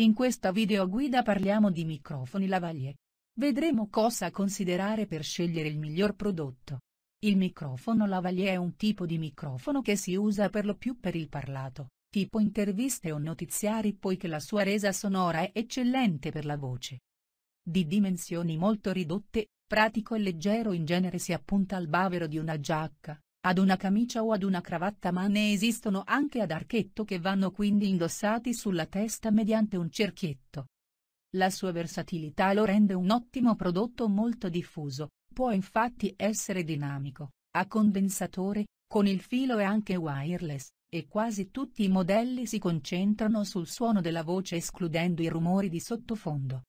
In questa videoguida parliamo di microfoni lavaglie. Vedremo cosa considerare per scegliere il miglior prodotto. Il microfono lavaglie è un tipo di microfono che si usa per lo più per il parlato, tipo interviste o notiziari poiché la sua resa sonora è eccellente per la voce. Di dimensioni molto ridotte, pratico e leggero in genere si appunta al bavero di una giacca, ad una camicia o ad una cravatta ma ne esistono anche ad archetto che vanno quindi indossati sulla testa mediante un cerchietto. La sua versatilità lo rende un ottimo prodotto molto diffuso, può infatti essere dinamico, a condensatore, con il filo e anche wireless, e quasi tutti i modelli si concentrano sul suono della voce escludendo i rumori di sottofondo.